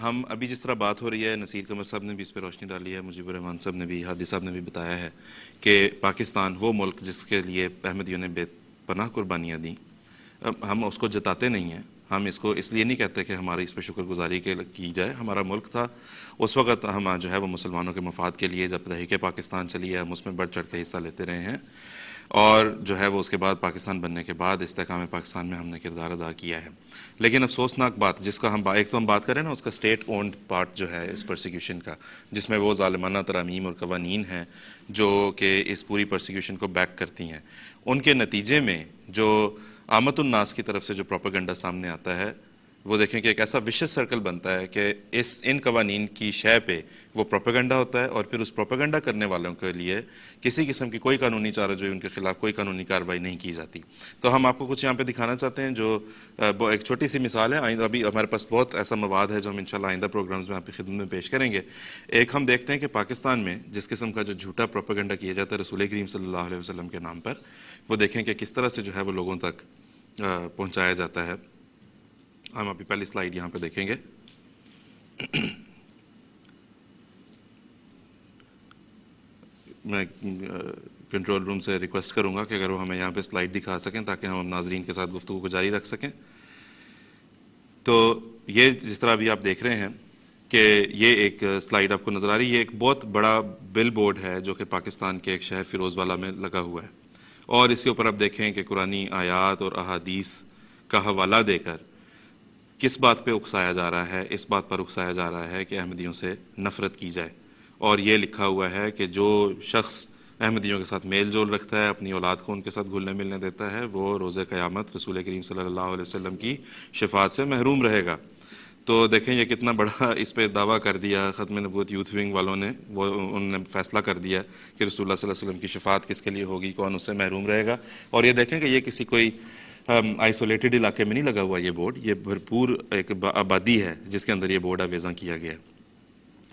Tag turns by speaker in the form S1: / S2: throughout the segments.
S1: हम अभी जिस तरह बात हो रही है नसीर कमर साहब ने भी इस पर रोशनी डाली है मुजीब रहमान साहब ने भी हादी साहब ने भी बताया है कि पाकिस्तान वो मुल्क जिसके लिए अहमदियों ने बेपनाह कुर्बानियाँ दी हम उसको जताते नहीं हैं हम इसको इसलिए नहीं कहते कि हमारी इस पर शुक्रगुजारी की जाए हमारा मुल्क था उस वक़्त हम जो है वो मुसलमानों के मफाद के लिए जब तहरीक पाकिस्तान चली है हम उसमें बढ़ चढ़ के हिस्सा लेते रहे हैं और जो है वो उसके बाद पाकिस्तान बनने के बाद इस्तेकाम पाकिस्तान में हमने किरदार अदा किया है लेकिन अफसोसनाक बात जिसका हम एक तो हम बात करें ना उसका स्टेट ओन्ड पार्ट जो है इस प्रोसिक्यूशन का जिसमें वो ालमाना तरामीम और कवानीन हैं जो कि इस पूरी प्रोसिक्यूशन को बैक करती हैं उनके नतीजे में जो आमतुलनास की तरफ से जो प्रोपागेंडा सामने आता है वो देखें कि एक ऐसा विशेष सर्कल बनता है कि इस इन कवानीन की शय पे वो प्रोपेगेंडा होता है और फिर उस प्रोपेगेंडा करने वालों के लिए किसी किस्म की कोई कानूनी जो उनके खिलाफ कोई कानूनी कार्रवाई नहीं की जाती तो हम आपको कुछ यहाँ पे दिखाना चाहते हैं जो एक छोटी सी मिसाल है आइंदा अभी हमारे पास बहुत ऐसा मवाद है जो हम इनशाला आइंदा प्रोग्राम्स में आपकी खिदमत में पेश करेंगे एक हम देखते हैं कि पाकिस्तान में जिस किस्म का जो झूठा प्रोपेगेंडा किया जाता है रसूल करीम सल्ला वसलम के नाम पर वो देखें कि किस तरह से जो है वो लोगों तक पहुँचाया जाता है हम अभी पहली स्लाइड यहाँ पे देखेंगे मैं कंट्रोल रूम से रिक्वेस्ट करूँगा कि अगर वो हमें यहाँ पे स्लाइड दिखा सकें ताकि हम नाजरीन के साथ गुफ्तु को जारी रख सकें तो ये जिस तरह अभी आप देख रहे हैं कि ये एक स्लाइड आपको नज़र आ रही है ये एक बहुत बड़ा बिल बोर्ड है जो कि पाकिस्तान के एक शहर फ़िरोज़वाला में लगा हुआ है और इसके ऊपर आप देखें कि कुरानी आयात और अहादीस का हवाला देकर किस बात पे उकसाया जा रहा है इस बात पर उकसाया जा रहा है कि अहमदियों से नफ़रत की जाए और ये लिखा हुआ है कि जो शख्स अहमदियों के साथ मेल जोल रखता है अपनी औलाद को उनके साथ घुलने मिलने देता है वो रोज़ क़्यामत रसूल करीम सल्लल्लाहु अलैहि वसल्लम की शिफात से महरूम रहेगा तो देखें ये कितना बड़ा इस पर दावा कर दिया ख़त्म नबूत यूथ विंग वालों ने वो उनने फैसला कर दिया कि रसूल वसम की शिफात किसके लिए होगी कौन उससे महरूम रहेगा और ये देखें कि ये किसी कोई आइसोलेटेड इलाके में नहीं लगा हुआ ये बोर्ड ये भरपूर एक आबादी है जिसके अंदर ये बोर्ड आवेजा किया गया है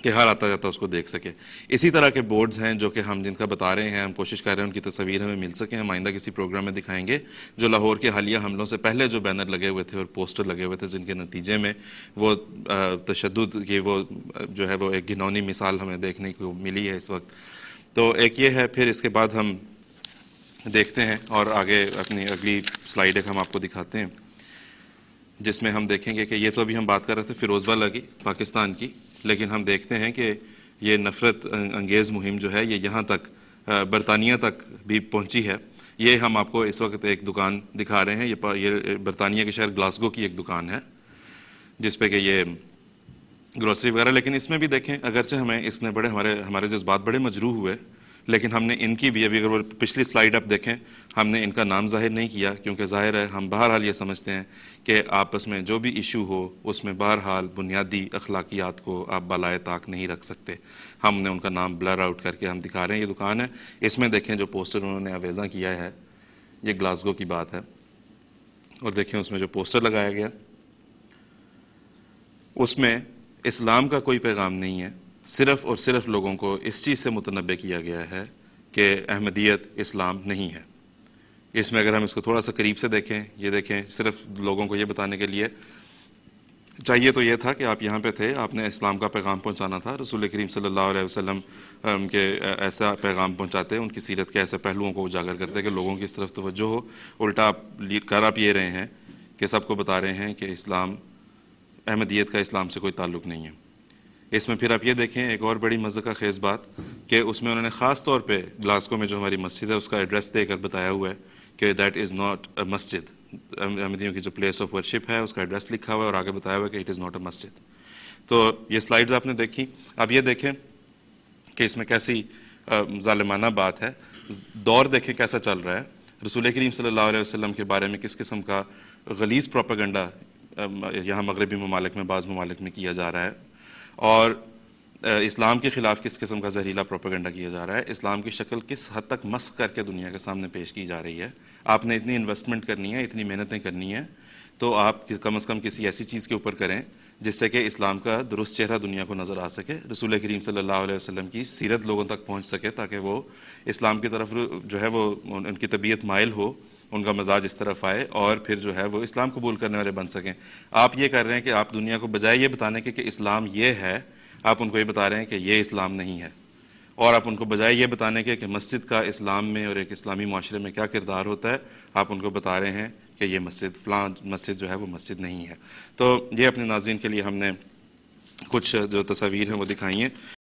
S1: कि हर आता जाता उसको देख सके इसी तरह के बोर्ड्स हैं जो कि हम जिनका बता रहे हैं हम कोशिश कर रहे हैं उनकी तस्वीर हमें मिल सके हम आइंदा किसी प्रोग्राम में दिखाएंगे जो लाहौर के हालिया हमलों से पहले जो बैनर लगे हुए थे और पोस्टर लगे हुए थे जिनके नतीजे में वो तशद की वो जो है वो एक घिनौनी मिसाल हमें देखने को मिली है इस वक्त तो एक ये है फिर इसके बाद हम देखते हैं और आगे अपनी अगली स्लाइड एक हम आपको दिखाते हैं जिसमें हम देखेंगे कि ये तो अभी हम बात कर रहे थे फिरोजवाला की पाकिस्तान की लेकिन हम देखते हैं कि ये नफ़रत अं-, अंगेज़ मुहिम जो है ये यहाँ तक बरतानिया तक भी पहुँची है ये हम आपको इस वक्त एक दुकान दिखा रहे हैं ये ये बरतानिया के शहर ग्लासगो की एक दुकान है जिस पे कि ये ग्रोसरी वगैरह लेकिन इसमें भी देखें अगरचे हमें इसने बड़े हमारे हमारे जज्बात बड़े मजरू हुए लेकिन हमने इनकी भी अभी अगर वो पिछली स्लाइड आप देखें हमने इनका नाम जाहिर नहीं किया क्योंकि जाहिर है हम बहरहाल ये समझते हैं कि आपस में जो भी इशू हो उसमें बहरहाल बुनियादी अखलाकियात को आप बलाए ताक नहीं रख सकते हमने उनका नाम ब्लर आउट करके हम दिखा रहे हैं ये दुकान है इसमें देखें जो पोस्टर उन्होंने आवेज़ा किया है ये ग्लासगो की बात है और देखें उसमें जो पोस्टर लगाया गया उसमें इस्लाम का कोई पैगाम नहीं है सिर्फ और सिर्फ लोगों को इस चीज़ से मुतनबे किया गया है कि अहमदियत इस्लाम नहीं है इसमें अगर हम इसको थोड़ा सा करीब से देखें ये देखें सिर्फ लोगों को ये बताने के लिए चाहिए तो ये था कि आप यहाँ पे थे आपने इस्लाम का पैगाम पहुँचाना था रसूल करीम सल्लल्लाहु अलैहि वसल्लम के ऐसा पैगाम पहुँचाते उनकी सीरत के ऐसे पहलुओं को उजागर करते कि लोगों की इस तरफ तोज्जो हो उल्टा आप कर आप ये रहे हैं कि सबको बता रहे हैं कि इस्लाम अहमदियत का इस्लाम से कोई ताल्लुक़ नहीं है इसमें फिर आप ये देखें एक और बड़ी मज़े का खेज बात कि उसमें उन्होंने ख़ास तौर पर ग्लासगो में जो हमारी मस्जिद है उसका एड्रेस देकर बताया हुआ है कि दैट इज़ नॉट अ मस्जिद अहमदियों की जो प्लेस ऑफ वर्शिप है उसका एड्रेस लिखा हुआ है और आगे बताया हुआ है कि इट इज़ नॉट अ मस्जिद तो ये स्लाइड्स आपने देखी अब ये देखें कि इसमें कैसी ालमाना बात है दौर देखें कैसा चल रहा है रसूल करीम सल्लल्लाहु अलैहि वसल्लम के बारे में किस किस्म का गलीस प्रोपागंडा यहाँ मगरबी ममालिक में बाज़ ममालिक में किया जा रहा है और इस्लाम के ख़िलाफ़ किस किस्म का जहरीला प्रोपागेंडा किया जा रहा है इस्लाम की शक्ल किस हद तक मस्क करके दुनिया के सामने पेश की जा रही है आपने इतनी इन्वेस्टमेंट करनी है इतनी मेहनतें करनी है तो आप कम अज़ कम किसी ऐसी चीज़ के ऊपर करें जिससे कि इस्लाम का दुरुस्त चेहरा दुनिया को नज़र आ सके रसूल करीम सल्लल्लाहु अलैहि वसल्लम की सीरत लोगों तक पहुंच सके ताकि वो इस्लाम की तरफ जो है वो उनकी तबीयत मायल हो उनका मजाज इस तरफ आए और फिर जो है वो इस्लाम कबूल करने वाले बन सकें आप ये कर रहे हैं कि आप दुनिया को बजाय ये बताने के कि इस्लाम ये है आप उनको ये बता रहे हैं कि ये इस्लाम नहीं है और आप उनको बजाय ये बताने के कि मस्जिद का इस्लाम में और एक इस्लामी माशरे में क्या किरदार होता है आप उनको बता रहे हैं कि ये मस्जिद फ़लाँ मस्जिद जो है वो मस्जिद नहीं है तो ये अपने नाजीन के लिए हमने कुछ जो तस्वीर हैं वो दिखाई हैं